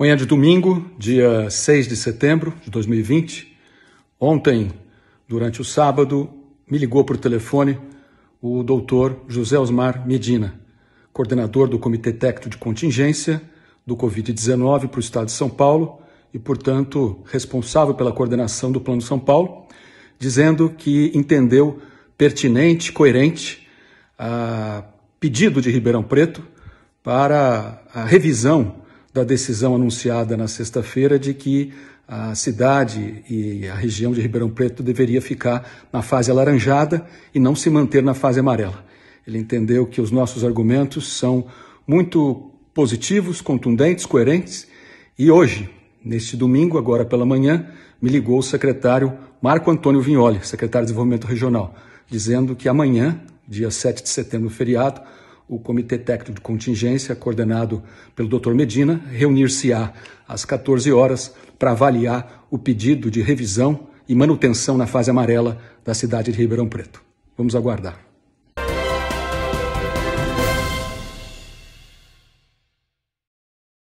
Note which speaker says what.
Speaker 1: Manhã de domingo, dia 6 de setembro de 2020. Ontem, durante o sábado, me ligou por telefone o doutor José Osmar Medina, coordenador do Comitê Técnico de Contingência do Covid-19 para o Estado de São Paulo e, portanto, responsável pela coordenação do Plano São Paulo, dizendo que entendeu pertinente, coerente, a ah, pedido de Ribeirão Preto para a revisão da decisão anunciada na sexta-feira de que a cidade e a região de Ribeirão Preto deveria ficar na fase alaranjada e não se manter na fase amarela. Ele entendeu que os nossos argumentos são muito positivos, contundentes, coerentes e hoje, neste domingo, agora pela manhã, me ligou o secretário Marco Antônio Vignoli, secretário de Desenvolvimento Regional, dizendo que amanhã, dia 7 de setembro, feriado, o Comitê Técnico de Contingência, coordenado pelo Dr. Medina, reunir-se-á às 14 horas para avaliar o pedido de revisão e manutenção na fase amarela da cidade de Ribeirão Preto. Vamos aguardar.